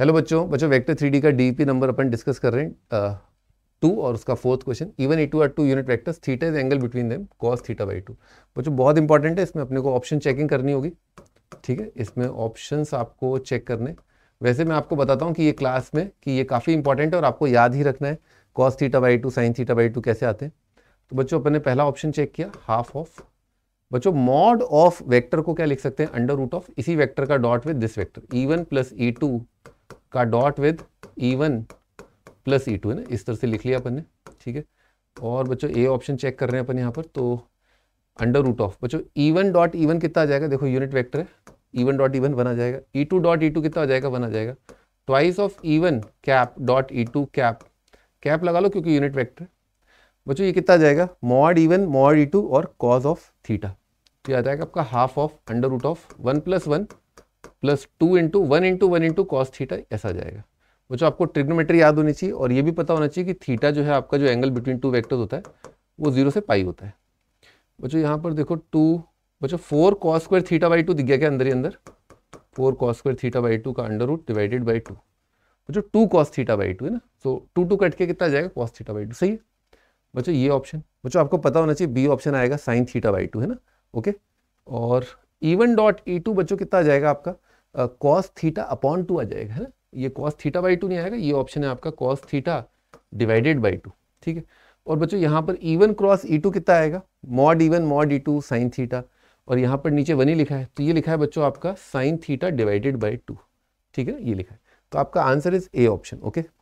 hello बच्चों बच्चों vector three का डी नंबर अपन डिस्कस कर रहे हैं टू uh, और उसका fourth question e one e two are two unit vectors theta is angle between them cos theta by two बच्चों बहुत इंपॉर्टेंट है इसमें अपने को ऑप्शन चेकिंग करनी होगी ठीक है इसमें ऑप्शन आपको चेक करने वैसे मैं आपको बताता हूँ कि ये क्लास में कि ये काफ़ी इंपॉर्टेंट है और आपको याद ही रखना है cos theta by two sine theta by two कैसे आते हैं तो बच्चों अपन ने पहला ऑप्शन चेक किया हाफ ऑफ बच्चों मॉड ऑफ वेक्टर को क्या लिख सकते हैं अंडर रूट ऑफ इसी वेक्टर का dot with this vector e one plus e two का dot with e one plus e two है ना इस तरह से लिख लिया अपन ने ठीक है और बच्चों ए ऑप्शन चेक कर रहे हैं अपन यहाँ पर तो अंडर रूट ऑफ बच्चों e one dot e one कितना आ जाएगा देखो यूनिट वैक्टर है e one dot e one one आ जाएगा e two dot e two कितना आ जाएगा वन आ जाएगा twice of e one cap dot e two cap cap लगा लो क्योंकि यूनिट वेक्टर बच्चों ये कितना आ जाएगा mod e one mod e two और कॉज ऑफ थीटा तो आ जाएगा आपका half of under root of one plus one plus two into one into one into cos theta ऐसा जाएगा बच्चों आपको ट्रिग्नोमेट्री याद होनी चाहिए और ये भी पता होना चाहिए कि थीटा जो है आपका जो एंगल बिटवीन टू वेक्टर्स होता है वो जीरो से पाई होता है बच्चों यहाँ पर देखो टू बच्चों four cos square theta by two दिख गया क्या अंदर ही अंदर four cos square theta by two का under root divided by two बच्चों two cos theta by two है ना सो टू टू कट के कितना जाएगा कॉस थीटा बाई टू सही है बच्चों ये ऑप्शन बच्चों आपको पता होना चाहिए बी ऑप्शन आएगा साइन थीटा बाई टू है ना ओके और e one dot e two बच्चों कितना आ जाएगा आपका कॉस थीटा अपॉन टू आ जाएगा है ना ये कॉस थीटा बाई टू नहीं आएगा ये ऑप्शन है आपका cos theta divided by two ठीक है और बच्चों यहाँ पर इवन क्रॉस ई टू कितना आएगा mod e one mod e two sine theta और यहाँ पर नीचे वन ही लिखा है तो ये लिखा है बच्चों आपका sine theta divided by two ठीक है ये लिखा है तो आपका answer is A option okay